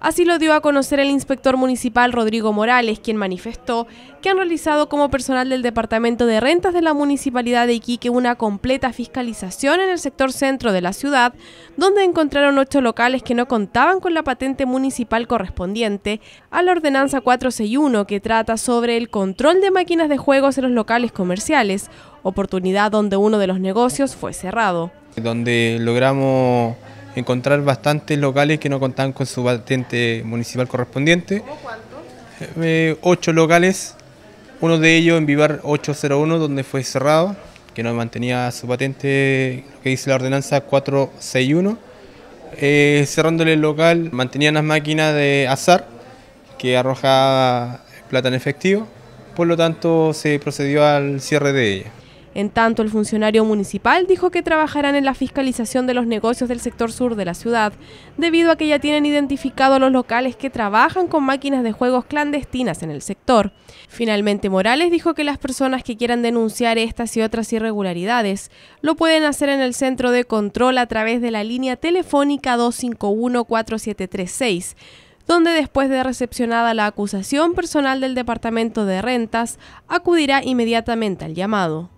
Así lo dio a conocer el inspector municipal Rodrigo Morales, quien manifestó que han realizado como personal del Departamento de Rentas de la Municipalidad de Iquique una completa fiscalización en el sector centro de la ciudad, donde encontraron ocho locales que no contaban con la patente municipal correspondiente a la ordenanza 461 que trata sobre el control de máquinas de juegos en los locales comerciales, oportunidad donde uno de los negocios fue cerrado. Donde logramos encontrar bastantes locales que no contaban con su patente municipal correspondiente. ¿Cómo cuántos? Eh, eh, ocho locales, uno de ellos en Vivar 801, donde fue cerrado, que no mantenía su patente, lo que dice la ordenanza 461. Eh, cerrándole el local, mantenían las máquinas de azar que arrojaba plata en efectivo, por lo tanto se procedió al cierre de ella. En tanto, el funcionario municipal dijo que trabajarán en la fiscalización de los negocios del sector sur de la ciudad, debido a que ya tienen identificado a los locales que trabajan con máquinas de juegos clandestinas en el sector. Finalmente, Morales dijo que las personas que quieran denunciar estas y otras irregularidades lo pueden hacer en el centro de control a través de la línea telefónica 251-4736 donde después de recepcionada la acusación personal del Departamento de Rentas, acudirá inmediatamente al llamado.